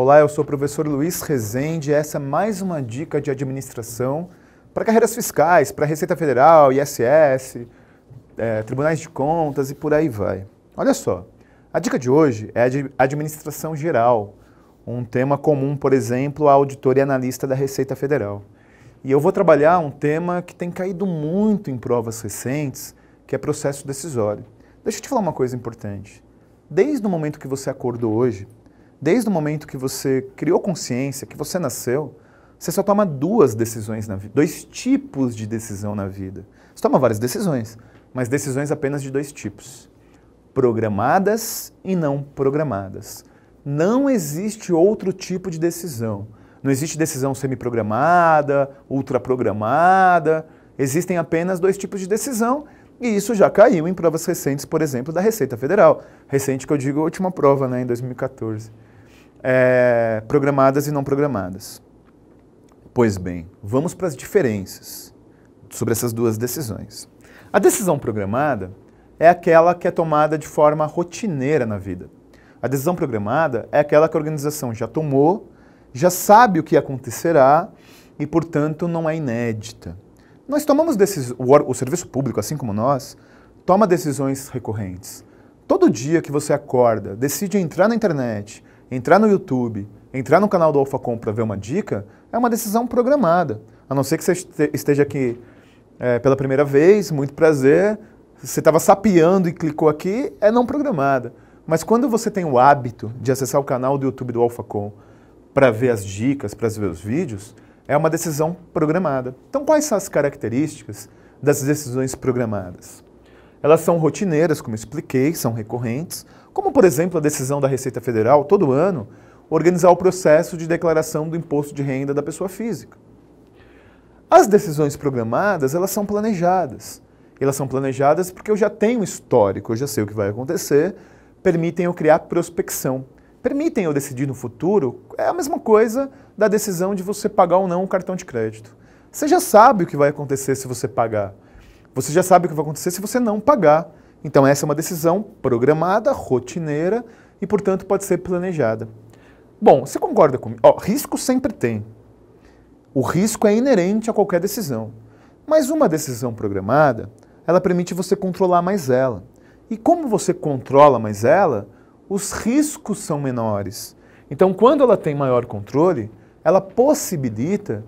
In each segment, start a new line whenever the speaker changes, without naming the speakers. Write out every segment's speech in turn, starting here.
Olá, eu sou o professor Luiz Rezende. Essa é mais uma dica de administração para carreiras fiscais, para Receita Federal, ISS, é, tribunais de contas e por aí vai. Olha só, a dica de hoje é de administração geral, um tema comum, por exemplo, a auditor e analista da Receita Federal. E eu vou trabalhar um tema que tem caído muito em provas recentes, que é processo decisório. Deixa eu te falar uma coisa importante. Desde o momento que você acordou hoje, Desde o momento que você criou consciência, que você nasceu, você só toma duas decisões na vida, dois tipos de decisão na vida. Você toma várias decisões, mas decisões apenas de dois tipos: programadas e não programadas. Não existe outro tipo de decisão. Não existe decisão semi-programada, ultraprogramada. Existem apenas dois tipos de decisão e isso já caiu em provas recentes, por exemplo, da Receita Federal. Recente que eu digo última prova, né, em 2014 é, programadas e não programadas. Pois bem, vamos para as diferenças sobre essas duas decisões. A decisão programada é aquela que é tomada de forma rotineira na vida. A decisão programada é aquela que a organização já tomou, já sabe o que acontecerá e, portanto, não é inédita. Nós tomamos decisões, o, o serviço público, assim como nós, toma decisões recorrentes. Todo dia que você acorda, decide entrar na internet entrar no YouTube, entrar no canal do Com para ver uma dica, é uma decisão programada. A não ser que você esteja aqui é, pela primeira vez, muito prazer, você estava sapeando e clicou aqui, é não programada. Mas quando você tem o hábito de acessar o canal do YouTube do Com para ver as dicas, para ver os vídeos, é uma decisão programada. Então, quais são as características das decisões programadas? Elas são rotineiras, como expliquei, são recorrentes, como, por exemplo, a decisão da Receita Federal, todo ano, organizar o processo de declaração do imposto de renda da pessoa física. As decisões programadas, elas são planejadas. Elas são planejadas porque eu já tenho histórico, eu já sei o que vai acontecer, permitem eu criar prospecção. Permitem eu decidir no futuro, é a mesma coisa da decisão de você pagar ou não um cartão de crédito. Você já sabe o que vai acontecer se você pagar. Você já sabe o que vai acontecer se você não pagar. Então, essa é uma decisão programada, rotineira e, portanto, pode ser planejada. Bom, você concorda comigo? Ó, risco sempre tem. O risco é inerente a qualquer decisão. Mas uma decisão programada, ela permite você controlar mais ela. E como você controla mais ela, os riscos são menores. Então, quando ela tem maior controle, ela possibilita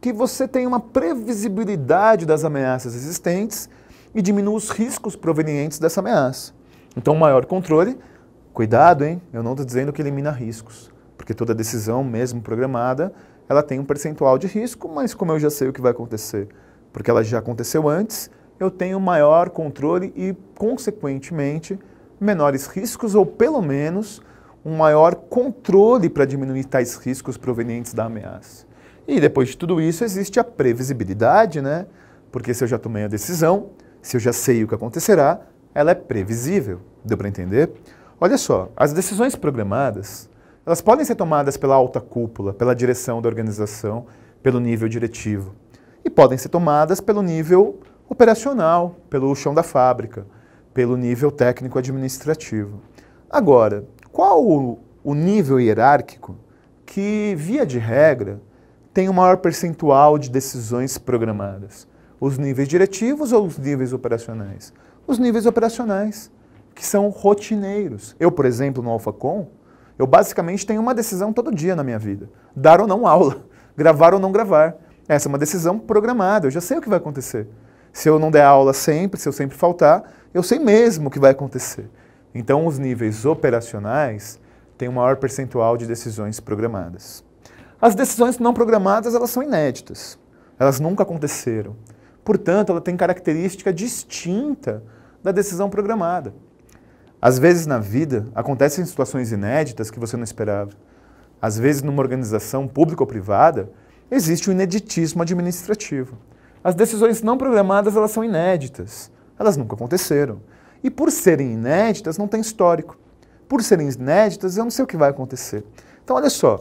que você tenha uma previsibilidade das ameaças existentes e diminua os riscos provenientes dessa ameaça. Então, maior controle, cuidado, hein? Eu não estou dizendo que elimina riscos, porque toda decisão, mesmo programada, ela tem um percentual de risco, mas como eu já sei o que vai acontecer, porque ela já aconteceu antes, eu tenho maior controle e, consequentemente, menores riscos ou pelo menos um maior controle para diminuir tais riscos provenientes da ameaça. E depois de tudo isso existe a previsibilidade, né? Porque se eu já tomei a decisão, se eu já sei o que acontecerá, ela é previsível. Deu para entender? Olha só, as decisões programadas, elas podem ser tomadas pela alta cúpula, pela direção da organização, pelo nível diretivo. E podem ser tomadas pelo nível operacional, pelo chão da fábrica, pelo nível técnico administrativo. Agora, qual o, o nível hierárquico que, via de regra, tem o maior percentual de decisões programadas? Os níveis diretivos ou os níveis operacionais? Os níveis operacionais, que são rotineiros. Eu, por exemplo, no AlphaCom, eu basicamente tenho uma decisão todo dia na minha vida: dar ou não aula, gravar ou não gravar. Essa é uma decisão programada, eu já sei o que vai acontecer. Se eu não der aula sempre, se eu sempre faltar, eu sei mesmo o que vai acontecer. Então, os níveis operacionais têm um maior percentual de decisões programadas. As decisões não programadas, elas são inéditas. Elas nunca aconteceram. Portanto, ela tem característica distinta da decisão programada. Às vezes na vida acontecem situações inéditas que você não esperava. Às vezes numa organização pública ou privada existe um ineditismo administrativo. As decisões não programadas elas são inéditas. Elas nunca aconteceram. E por serem inéditas não tem histórico. Por serem inéditas eu não sei o que vai acontecer. Então olha só.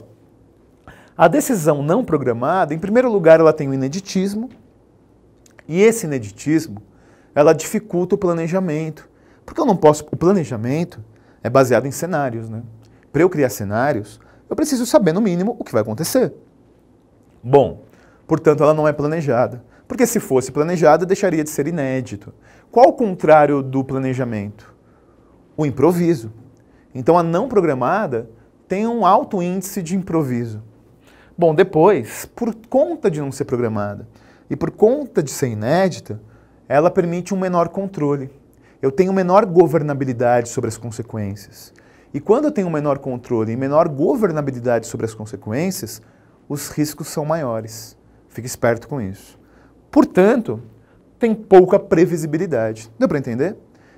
A decisão não programada, em primeiro lugar, ela tem o ineditismo, e esse ineditismo, ela dificulta o planejamento. Porque eu não posso. O planejamento é baseado em cenários, né? Para eu criar cenários, eu preciso saber, no mínimo, o que vai acontecer. Bom, portanto, ela não é planejada. Porque se fosse planejada, deixaria de ser inédito. Qual o contrário do planejamento? O improviso. Então, a não programada tem um alto índice de improviso. Bom, depois, por conta de não ser programada, e por conta de ser inédita, ela permite um menor controle. Eu tenho menor governabilidade sobre as consequências. E quando eu tenho menor controle e menor governabilidade sobre as consequências, os riscos são maiores. Fique esperto com isso. Portanto, tem pouca previsibilidade. Deu para entender?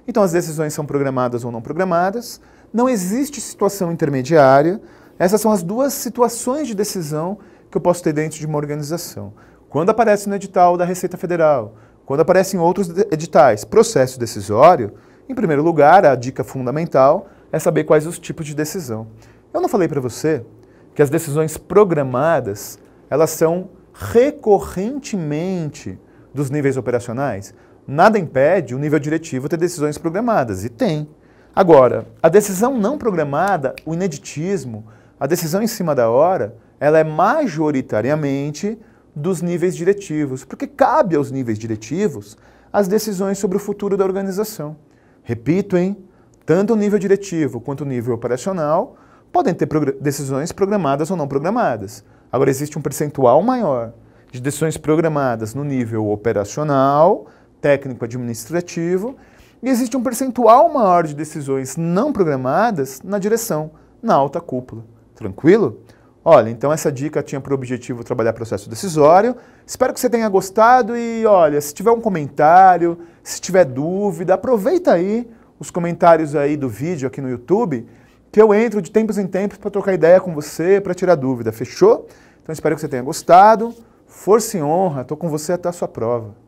Então, as decisões são programadas ou não programadas, não existe situação intermediária. Essas são as duas situações de decisão que eu posso ter dentro de uma organização. Quando aparece no edital da Receita Federal, quando aparece em outros editais, processo decisório, em primeiro lugar, a dica fundamental é saber quais os tipos de decisão. Eu não falei para você que as decisões programadas, elas são recorrentemente dos níveis operacionais. Nada impede o nível diretivo ter decisões programadas, e tem. Agora, a decisão não programada, o ineditismo, a decisão em cima da hora, ela é majoritariamente dos níveis diretivos, porque cabe aos níveis diretivos as decisões sobre o futuro da organização. Repito, hein? Tanto o nível diretivo quanto o nível operacional podem ter decisões programadas ou não programadas. Agora, existe um percentual maior de decisões programadas no nível operacional, técnico-administrativo, e existe um percentual maior de decisões não programadas na direção, na alta cúpula. Tranquilo? Olha, então essa dica tinha por objetivo trabalhar processo decisório. Espero que você tenha gostado e olha, se tiver um comentário, se tiver dúvida, aproveita aí os comentários aí do vídeo aqui no YouTube, que eu entro de tempos em tempos para trocar ideia com você, para tirar dúvida. Fechou? Então espero que você tenha gostado. Força e honra, estou com você até a sua prova.